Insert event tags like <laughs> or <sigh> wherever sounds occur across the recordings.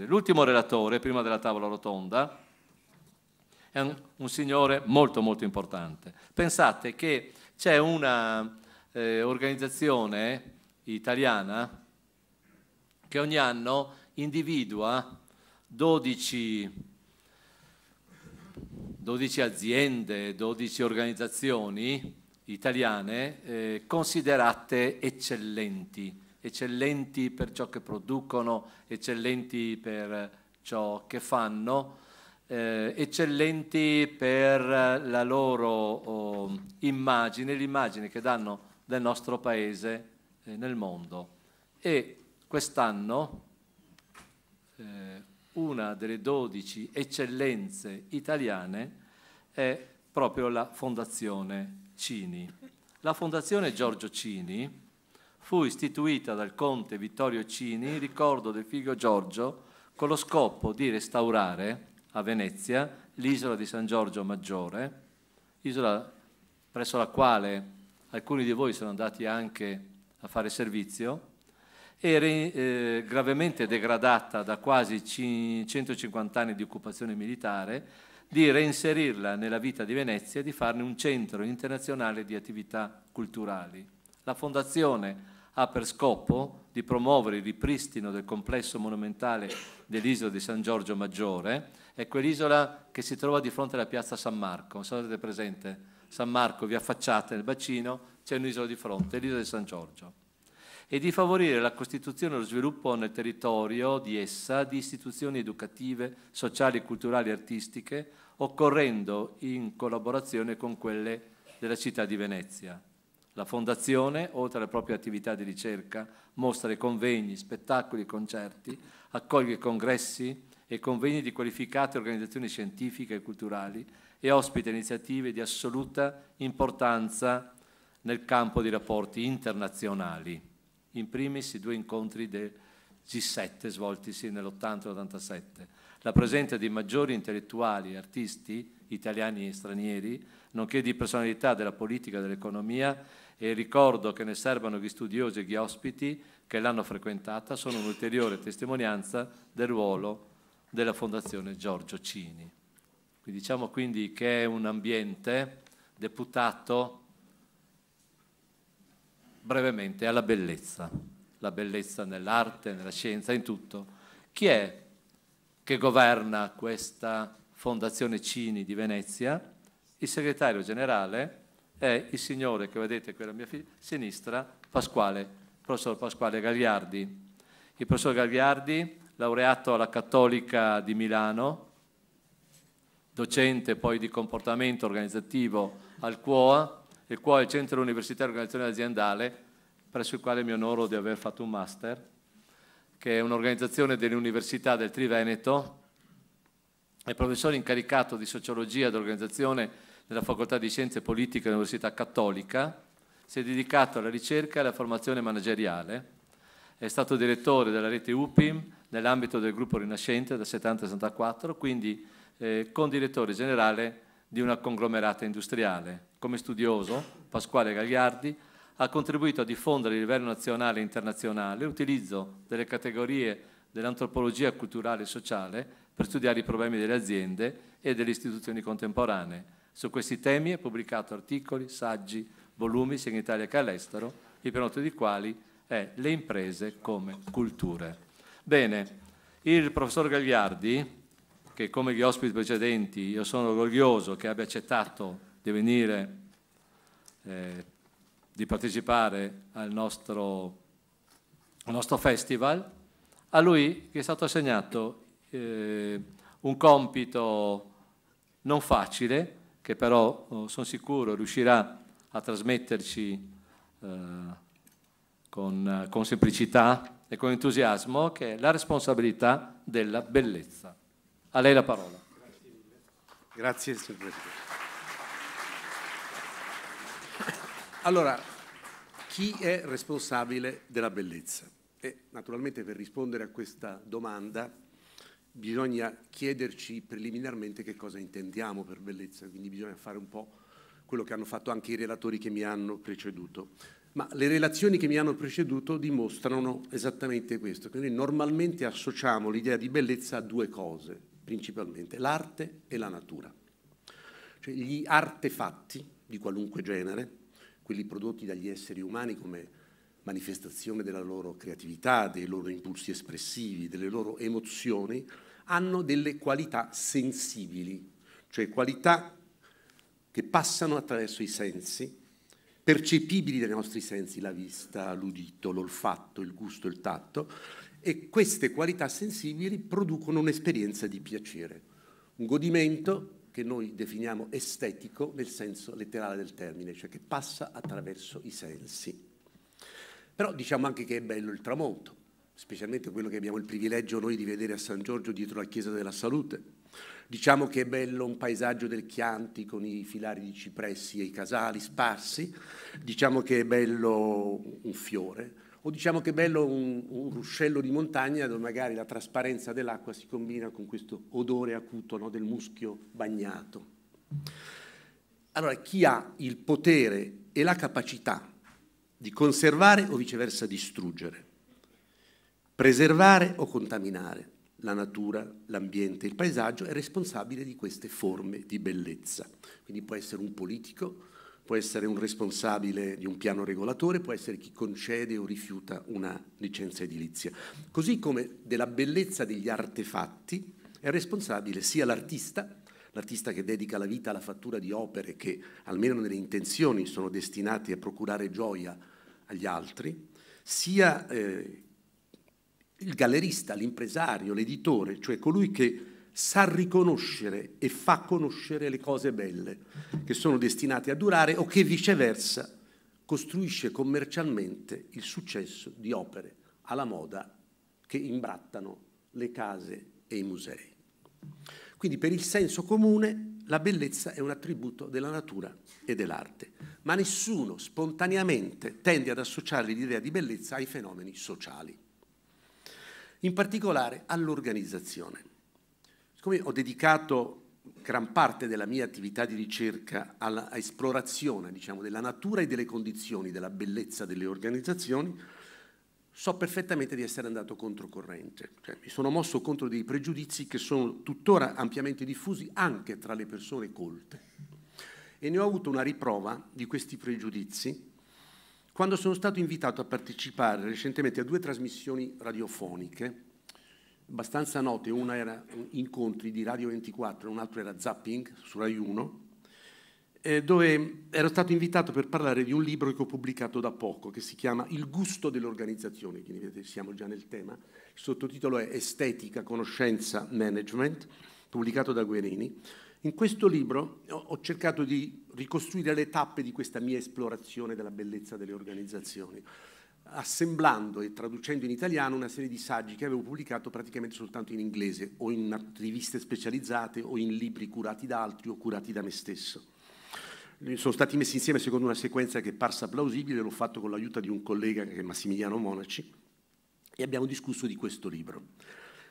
L'ultimo relatore, prima della tavola rotonda, è un, un signore molto molto importante. Pensate che c'è un'organizzazione eh, italiana che ogni anno individua 12, 12 aziende, 12 organizzazioni italiane eh, considerate eccellenti eccellenti per ciò che producono, eccellenti per ciò che fanno, eh, eccellenti per la loro oh, immagine, l'immagine che danno del nostro paese eh, nel mondo. E quest'anno eh, una delle 12 eccellenze italiane è proprio la Fondazione Cini. La Fondazione Giorgio Cini, fu istituita dal conte Vittorio Cini in ricordo del figlio Giorgio con lo scopo di restaurare a Venezia l'isola di San Giorgio Maggiore, isola presso la quale alcuni di voi sono andati anche a fare servizio, era eh, gravemente degradata da quasi 150 anni di occupazione militare, di reinserirla nella vita di Venezia e di farne un centro internazionale di attività culturali. La fondazione ha per scopo di promuovere il ripristino del complesso monumentale dell'isola di San Giorgio Maggiore, è quell'isola che si trova di fronte alla piazza San Marco, non so se avete presente, San Marco vi affacciate nel bacino, c'è un'isola di fronte, l'isola di San Giorgio, e di favorire la costituzione e lo sviluppo nel territorio di essa di istituzioni educative, sociali, culturali e artistiche, occorrendo in collaborazione con quelle della città di Venezia. La Fondazione, oltre alle proprie attività di ricerca, mostre, convegni, spettacoli e concerti, accoglie congressi e convegni di qualificate organizzazioni scientifiche e culturali e ospita iniziative di assoluta importanza nel campo dei rapporti internazionali. In primis i due incontri del G7 svoltisi nell'80 e l'87, la presenza di maggiori intellettuali e artisti italiani e stranieri, nonché di personalità della politica e dell'economia e ricordo che ne servano gli studiosi e gli ospiti che l'hanno frequentata, sono un'ulteriore testimonianza del ruolo della Fondazione Giorgio Cini. Quindi diciamo quindi che è un ambiente deputato brevemente alla bellezza, la bellezza nell'arte, nella scienza, in tutto. Chi è che governa questa Fondazione Cini di Venezia? Il segretario generale è il signore che vedete qui alla mia sinistra, Pasquale, professor Pasquale Gagliardi. Il professor Gagliardi, laureato alla Cattolica di Milano, docente poi di comportamento organizzativo al CUOA, il CUOA è il Centro Universitario di Organizzazione Aziendale, presso il quale mi onoro di aver fatto un master, che è un'organizzazione dell'Università del Triveneto, è professore incaricato di sociologia dell'organizzazione della Facoltà di Scienze Politiche dell'Università Cattolica, si è dedicato alla ricerca e alla formazione manageriale, è stato direttore della rete UPIM nell'ambito del gruppo Rinascente dal 70-74, quindi eh, condirettore generale di una conglomerata industriale. Come studioso, Pasquale Gagliardi ha contribuito a diffondere a livello nazionale e internazionale l'utilizzo delle categorie dell'antropologia culturale e sociale per studiare i problemi delle aziende e delle istituzioni contemporanee su questi temi ha pubblicato articoli, saggi, volumi sia in Italia che all'estero, il più di quali è Le imprese come culture. Bene, il professor Gagliardi, che come gli ospiti precedenti io sono orgoglioso che abbia accettato di venire, eh, di partecipare al nostro, al nostro, festival, a lui è stato assegnato eh, un compito non facile, che però oh, sono sicuro riuscirà a trasmetterci eh, con, eh, con semplicità e con entusiasmo, che è la responsabilità della bellezza. A lei la parola. Grazie, mille. Grazie signor Presidente. <laughs> Allora, chi è responsabile della bellezza? E naturalmente per rispondere a questa domanda bisogna chiederci preliminarmente che cosa intendiamo per bellezza, quindi bisogna fare un po' quello che hanno fatto anche i relatori che mi hanno preceduto. Ma le relazioni che mi hanno preceduto dimostrano esattamente questo, che noi normalmente associamo l'idea di bellezza a due cose, principalmente, l'arte e la natura. Cioè gli artefatti di qualunque genere, quelli prodotti dagli esseri umani come manifestazione della loro creatività, dei loro impulsi espressivi, delle loro emozioni, hanno delle qualità sensibili, cioè qualità che passano attraverso i sensi, percepibili dai nostri sensi, la vista, l'udito, l'olfatto, il gusto, il tatto, e queste qualità sensibili producono un'esperienza di piacere, un godimento che noi definiamo estetico nel senso letterale del termine, cioè che passa attraverso i sensi. Però diciamo anche che è bello il tramonto, specialmente quello che abbiamo il privilegio noi di vedere a San Giorgio dietro la Chiesa della Salute. Diciamo che è bello un paesaggio del Chianti con i filari di cipressi e i casali sparsi, diciamo che è bello un fiore, o diciamo che è bello un, un ruscello di montagna dove magari la trasparenza dell'acqua si combina con questo odore acuto no, del muschio bagnato. Allora, chi ha il potere e la capacità di conservare o viceversa distruggere Preservare o contaminare la natura, l'ambiente, il paesaggio è responsabile di queste forme di bellezza. Quindi può essere un politico, può essere un responsabile di un piano regolatore, può essere chi concede o rifiuta una licenza edilizia. Così come della bellezza degli artefatti è responsabile sia l'artista, l'artista che dedica la vita alla fattura di opere che almeno nelle intenzioni sono destinate a procurare gioia agli altri, sia eh, il gallerista, l'impresario, l'editore, cioè colui che sa riconoscere e fa conoscere le cose belle che sono destinate a durare o che viceversa costruisce commercialmente il successo di opere alla moda che imbrattano le case e i musei. Quindi per il senso comune la bellezza è un attributo della natura e dell'arte, ma nessuno spontaneamente tende ad associare l'idea di bellezza ai fenomeni sociali in particolare all'organizzazione. Siccome ho dedicato gran parte della mia attività di ricerca alla esplorazione diciamo, della natura e delle condizioni della bellezza delle organizzazioni, so perfettamente di essere andato controcorrente, cioè, mi sono mosso contro dei pregiudizi che sono tuttora ampiamente diffusi anche tra le persone colte. E ne ho avuto una riprova di questi pregiudizi quando sono stato invitato a partecipare recentemente a due trasmissioni radiofoniche abbastanza note, una era incontri di Radio 24, un'altra era Zapping su Rai 1, eh, dove ero stato invitato per parlare di un libro che ho pubblicato da poco, che si chiama Il gusto dell'organizzazione, quindi vedete siamo già nel tema, il sottotitolo è Estetica, Conoscenza, Management, pubblicato da Guerini, in questo libro ho cercato di ricostruire le tappe di questa mia esplorazione della bellezza delle organizzazioni, assemblando e traducendo in italiano una serie di saggi che avevo pubblicato praticamente soltanto in inglese o in riviste specializzate o in libri curati da altri o curati da me stesso sono stati messi insieme secondo una sequenza che è parsa plausibile, l'ho fatto con l'aiuto di un collega che è Massimiliano Monaci e abbiamo discusso di questo libro.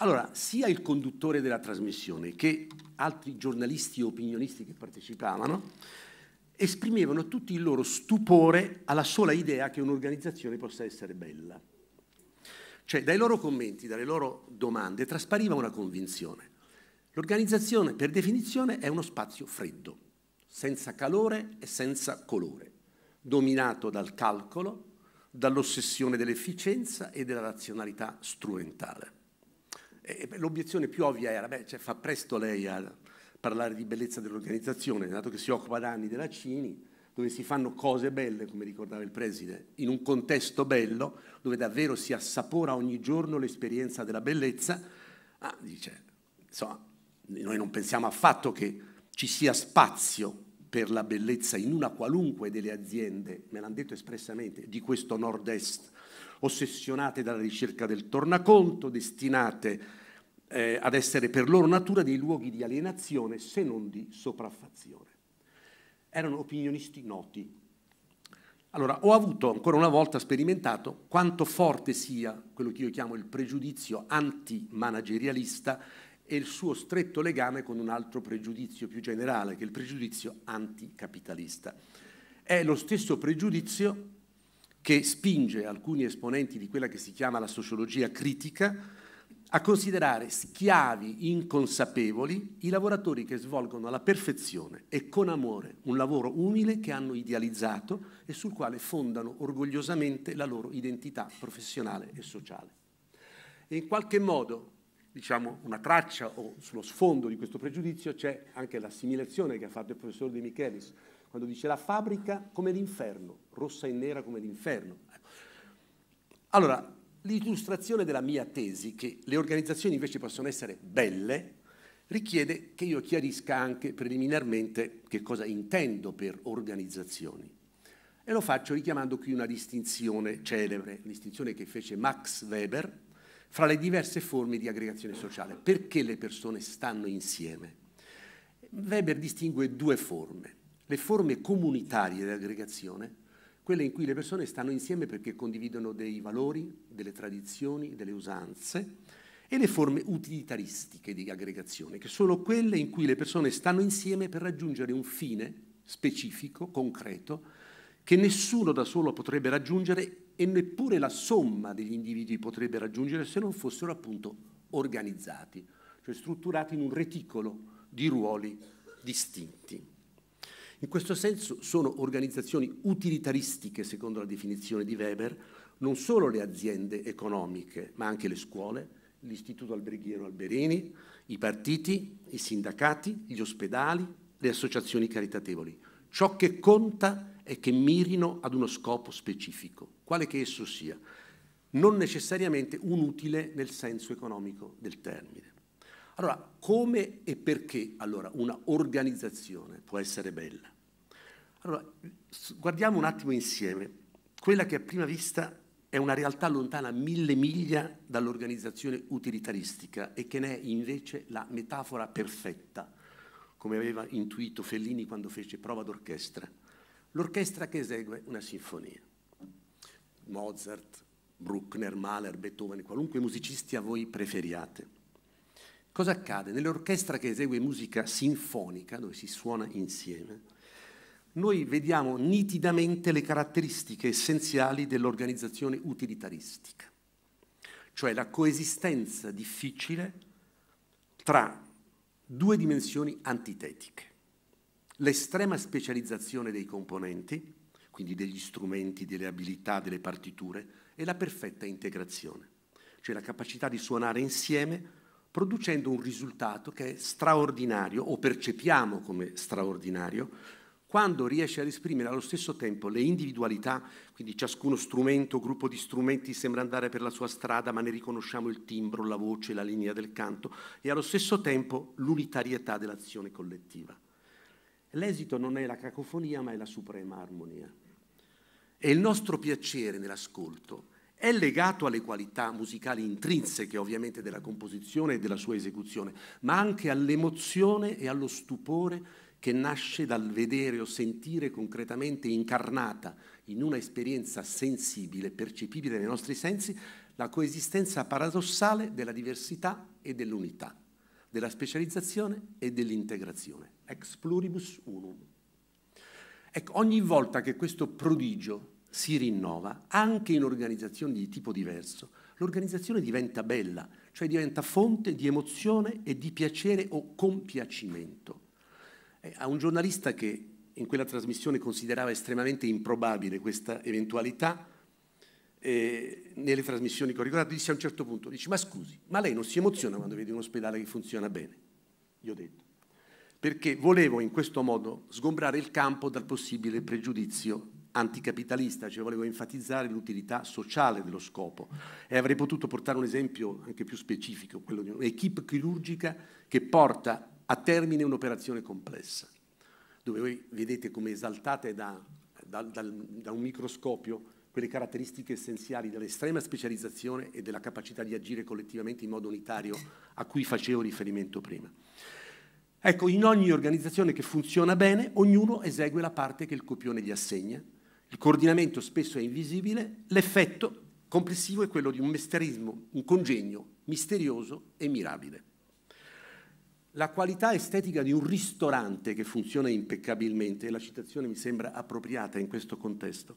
Allora, sia il conduttore della trasmissione che altri giornalisti e opinionisti che partecipavano esprimevano tutti il loro stupore alla sola idea che un'organizzazione possa essere bella. Cioè, dai loro commenti, dalle loro domande, traspariva una convinzione. L'organizzazione, per definizione, è uno spazio freddo, senza calore e senza colore, dominato dal calcolo, dall'ossessione dell'efficienza e della razionalità strumentale l'obiezione più ovvia era, beh, cioè, fa presto lei a parlare di bellezza dell'organizzazione, dato che si occupa da anni della Cini, dove si fanno cose belle, come ricordava il Preside, in un contesto bello, dove davvero si assapora ogni giorno l'esperienza della bellezza, ah, dice, insomma, noi non pensiamo affatto che ci sia spazio per la bellezza in una qualunque delle aziende, me l'hanno detto espressamente, di questo nord-est ossessionate dalla ricerca del tornaconto, destinate eh, ad essere per loro natura dei luoghi di alienazione se non di sopraffazione. Erano opinionisti noti. Allora, ho avuto ancora una volta sperimentato quanto forte sia quello che io chiamo il pregiudizio antimanagerialista e il suo stretto legame con un altro pregiudizio più generale, che è il pregiudizio anticapitalista. È lo stesso pregiudizio che spinge alcuni esponenti di quella che si chiama la sociologia critica a considerare schiavi inconsapevoli i lavoratori che svolgono alla perfezione e con amore un lavoro umile che hanno idealizzato e sul quale fondano orgogliosamente la loro identità professionale e sociale. E in qualche modo, diciamo, una traccia o sullo sfondo di questo pregiudizio c'è anche l'assimilazione che ha fatto il professor De Michelis quando dice la fabbrica come l'inferno, rossa e nera come l'inferno. Allora, l'illustrazione della mia tesi, che le organizzazioni invece possono essere belle, richiede che io chiarisca anche preliminarmente che cosa intendo per organizzazioni. E lo faccio richiamando qui una distinzione celebre, distinzione che fece Max Weber fra le diverse forme di aggregazione sociale. Perché le persone stanno insieme? Weber distingue due forme le forme comunitarie di aggregazione, quelle in cui le persone stanno insieme perché condividono dei valori, delle tradizioni, delle usanze, e le forme utilitaristiche di aggregazione, che sono quelle in cui le persone stanno insieme per raggiungere un fine specifico, concreto, che nessuno da solo potrebbe raggiungere e neppure la somma degli individui potrebbe raggiungere se non fossero appunto organizzati, cioè strutturati in un reticolo di ruoli distinti. In questo senso sono organizzazioni utilitaristiche, secondo la definizione di Weber, non solo le aziende economiche, ma anche le scuole, l'Istituto Alberghiero Alberini, i partiti, i sindacati, gli ospedali, le associazioni caritatevoli. Ciò che conta è che mirino ad uno scopo specifico, quale che esso sia, non necessariamente un utile nel senso economico del termine. Allora, come e perché allora una organizzazione può essere bella? Allora, guardiamo un attimo insieme quella che a prima vista è una realtà lontana mille miglia dall'organizzazione utilitaristica e che ne è invece la metafora perfetta, come aveva intuito Fellini quando fece prova d'orchestra. L'orchestra che esegue una sinfonia. Mozart, Bruckner, Mahler, Beethoven, qualunque musicisti a voi preferiate. Cosa accade? Nell'orchestra che esegue musica sinfonica, dove si suona insieme, noi vediamo nitidamente le caratteristiche essenziali dell'organizzazione utilitaristica, cioè la coesistenza difficile tra due dimensioni antitetiche, l'estrema specializzazione dei componenti, quindi degli strumenti, delle abilità, delle partiture, e la perfetta integrazione, cioè la capacità di suonare insieme producendo un risultato che è straordinario, o percepiamo come straordinario, quando riesce ad esprimere allo stesso tempo le individualità, quindi ciascuno strumento, gruppo di strumenti sembra andare per la sua strada, ma ne riconosciamo il timbro, la voce, la linea del canto, e allo stesso tempo l'unitarietà dell'azione collettiva. L'esito non è la cacofonia, ma è la suprema armonia. E il nostro piacere nell'ascolto è legato alle qualità musicali intrinseche ovviamente della composizione e della sua esecuzione, ma anche all'emozione e allo stupore che nasce dal vedere o sentire concretamente incarnata in una esperienza sensibile, percepibile nei nostri sensi, la coesistenza paradossale della diversità e dell'unità, della specializzazione e dell'integrazione, ex pluribus unum. Ecco, ogni volta che questo prodigio si rinnova, anche in organizzazioni di tipo diverso, l'organizzazione diventa bella, cioè diventa fonte di emozione e di piacere o compiacimento. Eh, a un giornalista che in quella trasmissione considerava estremamente improbabile questa eventualità, eh, nelle trasmissioni che ho ricordato, disse a un certo punto, dice, ma scusi, ma lei non si emoziona quando vede un ospedale che funziona bene? Gli ho detto, perché volevo in questo modo sgombrare il campo dal possibile pregiudizio anticapitalista, cioè volevo enfatizzare l'utilità sociale dello scopo e avrei potuto portare un esempio anche più specifico, quello di un'equipe chirurgica che porta a termine un'operazione complessa, dove voi vedete come esaltate da, da, da, da un microscopio quelle caratteristiche essenziali dell'estrema specializzazione e della capacità di agire collettivamente in modo unitario a cui facevo riferimento prima. Ecco, in ogni organizzazione che funziona bene, ognuno esegue la parte che il copione gli assegna il coordinamento spesso è invisibile, l'effetto complessivo è quello di un mesterismo, un congegno misterioso e mirabile. La qualità estetica di un ristorante che funziona impeccabilmente, e la citazione mi sembra appropriata in questo contesto,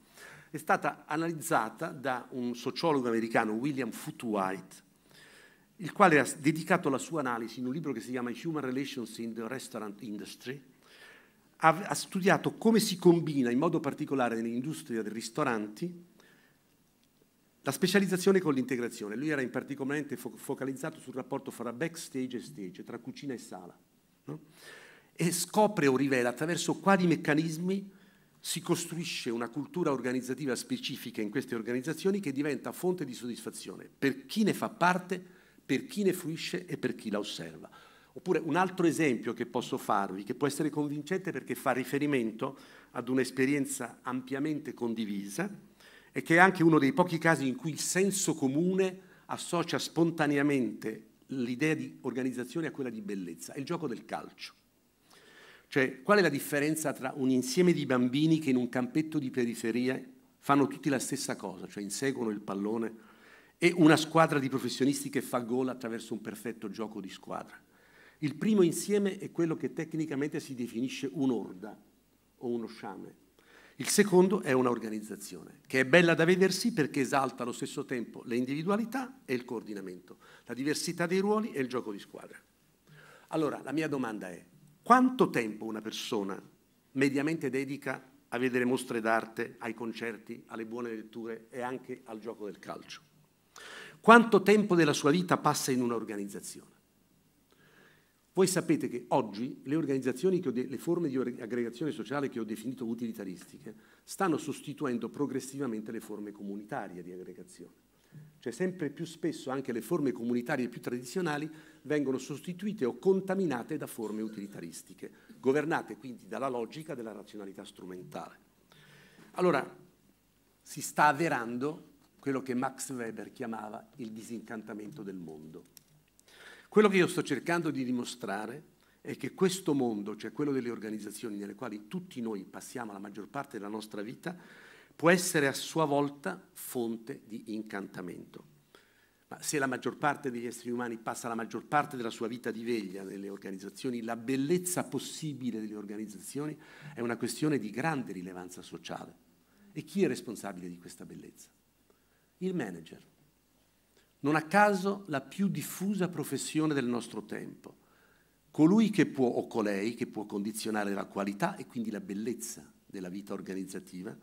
è stata analizzata da un sociologo americano, William Futuwhite, il quale ha dedicato la sua analisi in un libro che si chiama Human Relations in the Restaurant Industry, ha, ha studiato come si combina in modo particolare nell'industria dei ristoranti la specializzazione con l'integrazione. Lui era in particolarmente fo focalizzato sul rapporto fra backstage e stage, tra cucina e sala. No? E scopre o rivela attraverso quali meccanismi si costruisce una cultura organizzativa specifica in queste organizzazioni che diventa fonte di soddisfazione per chi ne fa parte, per chi ne fruisce e per chi la osserva. Oppure un altro esempio che posso farvi, che può essere convincente perché fa riferimento ad un'esperienza ampiamente condivisa e che è anche uno dei pochi casi in cui il senso comune associa spontaneamente l'idea di organizzazione a quella di bellezza, è il gioco del calcio. Cioè, qual è la differenza tra un insieme di bambini che in un campetto di periferia fanno tutti la stessa cosa, cioè inseguono il pallone, e una squadra di professionisti che fa gol attraverso un perfetto gioco di squadra? Il primo insieme è quello che tecnicamente si definisce un'orda o uno sciame. Il secondo è un'organizzazione, che è bella da vedersi perché esalta allo stesso tempo le individualità e il coordinamento, la diversità dei ruoli e il gioco di squadra. Allora, la mia domanda è, quanto tempo una persona mediamente dedica a vedere mostre d'arte, ai concerti, alle buone letture e anche al gioco del calcio? Quanto tempo della sua vita passa in un'organizzazione? Voi sapete che oggi le organizzazioni, le forme di aggregazione sociale che ho definito utilitaristiche, stanno sostituendo progressivamente le forme comunitarie di aggregazione. Cioè sempre più spesso anche le forme comunitarie più tradizionali vengono sostituite o contaminate da forme utilitaristiche, governate quindi dalla logica della razionalità strumentale. Allora, si sta avverando quello che Max Weber chiamava il disincantamento del mondo quello che io sto cercando di dimostrare è che questo mondo, cioè quello delle organizzazioni nelle quali tutti noi passiamo la maggior parte della nostra vita, può essere a sua volta fonte di incantamento. Ma se la maggior parte degli esseri umani passa la maggior parte della sua vita di veglia nelle organizzazioni, la bellezza possibile delle organizzazioni è una questione di grande rilevanza sociale. E chi è responsabile di questa bellezza? Il manager non a caso la più diffusa professione del nostro tempo, colui che può o colei che può condizionare la qualità e quindi la bellezza della vita organizzativa,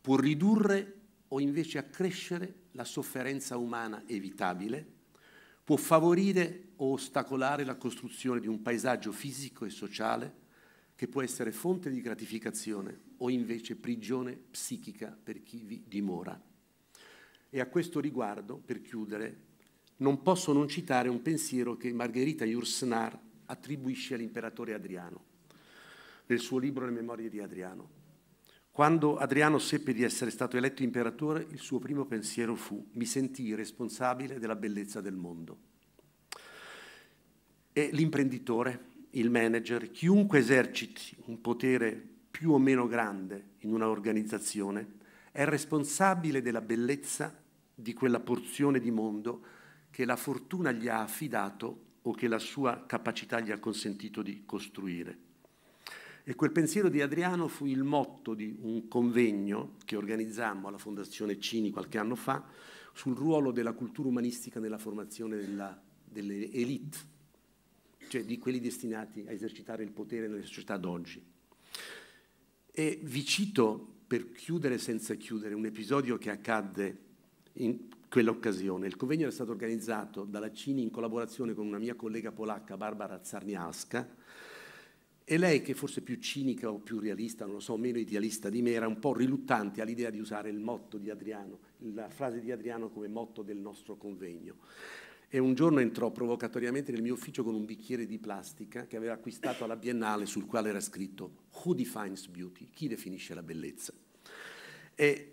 può ridurre o invece accrescere la sofferenza umana evitabile, può favorire o ostacolare la costruzione di un paesaggio fisico e sociale che può essere fonte di gratificazione o invece prigione psichica per chi vi dimora. E a questo riguardo, per chiudere, non posso non citare un pensiero che Margherita Jursnar attribuisce all'imperatore Adriano, nel suo libro Le memorie di Adriano. Quando Adriano seppe di essere stato eletto imperatore, il suo primo pensiero fu mi sentii responsabile della bellezza del mondo. E l'imprenditore, il manager, chiunque eserciti un potere più o meno grande in una organizzazione, è responsabile della bellezza di quella porzione di mondo che la fortuna gli ha affidato o che la sua capacità gli ha consentito di costruire. E quel pensiero di Adriano fu il motto di un convegno che organizzammo alla Fondazione Cini qualche anno fa sul ruolo della cultura umanistica nella formazione della, delle elite, cioè di quelli destinati a esercitare il potere nelle società d'oggi. E vi cito, per chiudere senza chiudere, un episodio che accadde in quell'occasione. Il convegno era stato organizzato dalla Cini in collaborazione con una mia collega polacca, Barbara Zarniaska, e lei, che forse più cinica o più realista, non lo so, meno idealista di me, era un po' riluttante all'idea di usare il motto di Adriano, la frase di Adriano come motto del nostro convegno. E un giorno entrò provocatoriamente nel mio ufficio con un bicchiere di plastica che aveva acquistato alla Biennale, sul quale era scritto Who defines beauty? Chi definisce la bellezza? E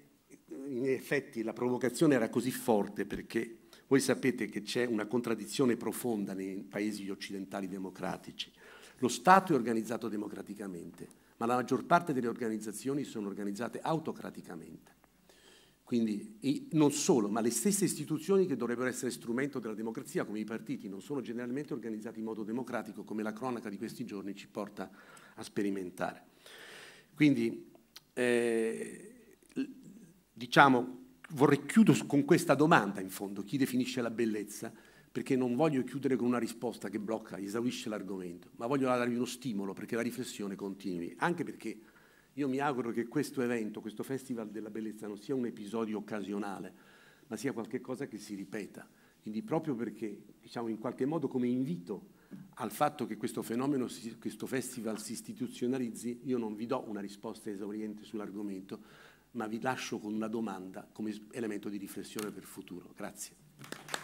in effetti la provocazione era così forte perché voi sapete che c'è una contraddizione profonda nei paesi occidentali democratici. Lo Stato è organizzato democraticamente, ma la maggior parte delle organizzazioni sono organizzate autocraticamente. Quindi non solo, ma le stesse istituzioni che dovrebbero essere strumento della democrazia, come i partiti, non sono generalmente organizzati in modo democratico, come la cronaca di questi giorni ci porta a sperimentare. Quindi eh, diciamo, vorrei chiudo con questa domanda in fondo, chi definisce la bellezza? Perché non voglio chiudere con una risposta che blocca, esaurisce l'argomento, ma voglio darvi uno stimolo perché la riflessione continui, anche perché io mi auguro che questo evento, questo Festival della Bellezza non sia un episodio occasionale, ma sia qualcosa che si ripeta. Quindi proprio perché, diciamo, in qualche modo come invito al fatto che questo fenomeno, questo festival si istituzionalizzi, io non vi do una risposta esauriente sull'argomento, ma vi lascio con una domanda come elemento di riflessione per il futuro. Grazie.